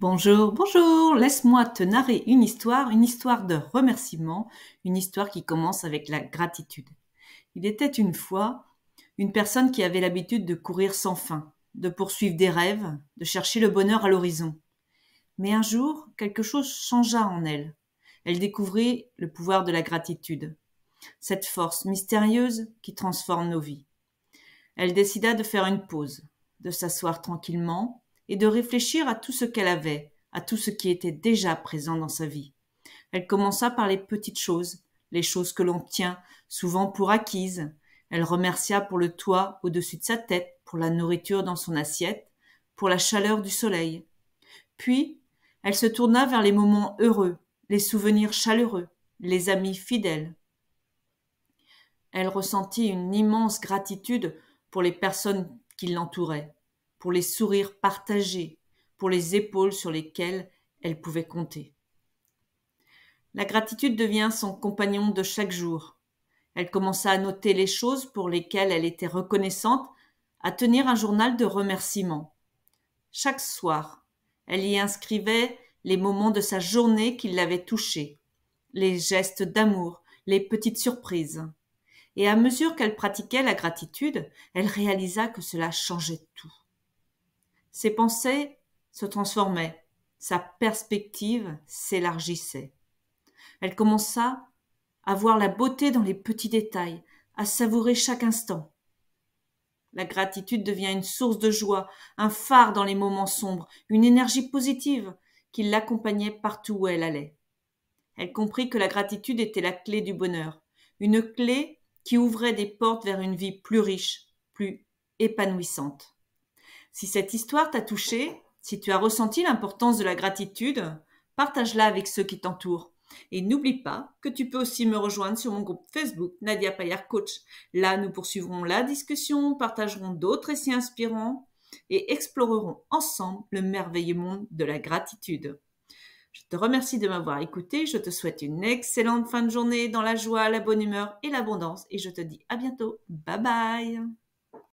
Bonjour, bonjour, laisse-moi te narrer une histoire, une histoire de remerciement, une histoire qui commence avec la gratitude. Il était une fois une personne qui avait l'habitude de courir sans fin, de poursuivre des rêves, de chercher le bonheur à l'horizon. Mais un jour, quelque chose changea en elle. Elle découvrit le pouvoir de la gratitude, cette force mystérieuse qui transforme nos vies. Elle décida de faire une pause, de s'asseoir tranquillement, et de réfléchir à tout ce qu'elle avait, à tout ce qui était déjà présent dans sa vie. Elle commença par les petites choses, les choses que l'on tient souvent pour acquises. Elle remercia pour le toit au-dessus de sa tête, pour la nourriture dans son assiette, pour la chaleur du soleil. Puis, elle se tourna vers les moments heureux, les souvenirs chaleureux, les amis fidèles. Elle ressentit une immense gratitude pour les personnes qui l'entouraient, pour les sourires partagés, pour les épaules sur lesquelles elle pouvait compter. La gratitude devient son compagnon de chaque jour. Elle commença à noter les choses pour lesquelles elle était reconnaissante, à tenir un journal de remerciements. Chaque soir, elle y inscrivait les moments de sa journée qui l'avaient touchée, les gestes d'amour, les petites surprises. Et à mesure qu'elle pratiquait la gratitude, elle réalisa que cela changeait tout. Ses pensées se transformaient, sa perspective s'élargissait. Elle commença à voir la beauté dans les petits détails, à savourer chaque instant. La gratitude devient une source de joie, un phare dans les moments sombres, une énergie positive qui l'accompagnait partout où elle allait. Elle comprit que la gratitude était la clé du bonheur, une clé qui ouvrait des portes vers une vie plus riche, plus épanouissante. Si cette histoire t'a touché, si tu as ressenti l'importance de la gratitude, partage-la avec ceux qui t'entourent. Et n'oublie pas que tu peux aussi me rejoindre sur mon groupe Facebook Nadia Payard Coach. Là, nous poursuivrons la discussion, partagerons d'autres essais inspirants et explorerons ensemble le merveilleux monde de la gratitude. Je te remercie de m'avoir écouté, je te souhaite une excellente fin de journée dans la joie, la bonne humeur et l'abondance et je te dis à bientôt. Bye bye